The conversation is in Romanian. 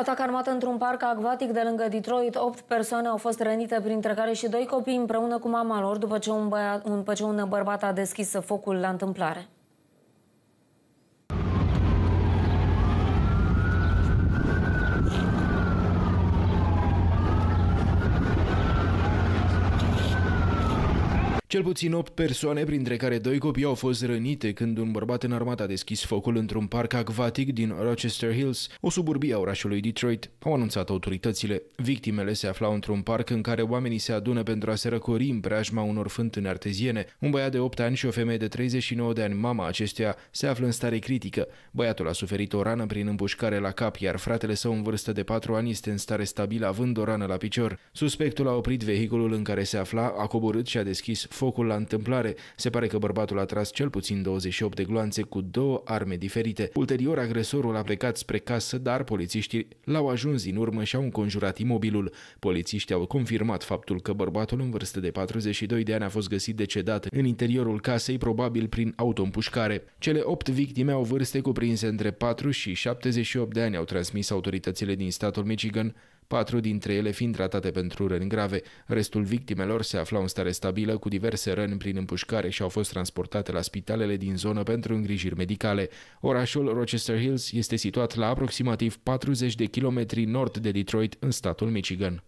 Atac armat într-un parc acvatic de lângă Detroit. Opt persoane au fost rănite, printre care și doi copii împreună cu mama lor, după ce un, băiat, după ce un bărbat a deschis focul la întâmplare. Cel puțin 8 persoane, printre care doi copii, au fost rănite când un bărbat în armată a deschis focul într-un parc acvatic din Rochester Hills, o suburbie a orașului Detroit, au anunțat autoritățile. Victimele se aflau într-un parc în care oamenii se adună pentru a se răcori în preajma unor fântâni arteziene. Un băiat de 8 ani și o femeie de 39 de ani, mama acesteia, se află în stare critică. Băiatul a suferit o rană prin împușcare la cap, iar fratele său în vârstă de 4 ani este în stare stabilă, având o rană la picior. Suspectul a oprit vehiculul în care se afla, a coborât și a deschis focul la întâmplare. Se pare că bărbatul a tras cel puțin 28 de gloanțe cu două arme diferite. Ulterior, agresorul a plecat spre casă, dar polițiștii l-au ajuns din urmă și au înconjurat imobilul. Polițiștii au confirmat faptul că bărbatul în vârstă de 42 de ani a fost găsit decedat în interiorul casei, probabil prin autompușcare. Cele 8 victime au vârste cuprinse între 4 și 78 de ani, au transmis autoritățile din statul Michigan, patru dintre ele fiind tratate pentru răni grave. Restul victimelor se aflau în stare stabilă cu diverse răni prin împușcare și au fost transportate la spitalele din zonă pentru îngrijiri medicale. Orașul Rochester Hills este situat la aproximativ 40 de kilometri nord de Detroit, în statul Michigan.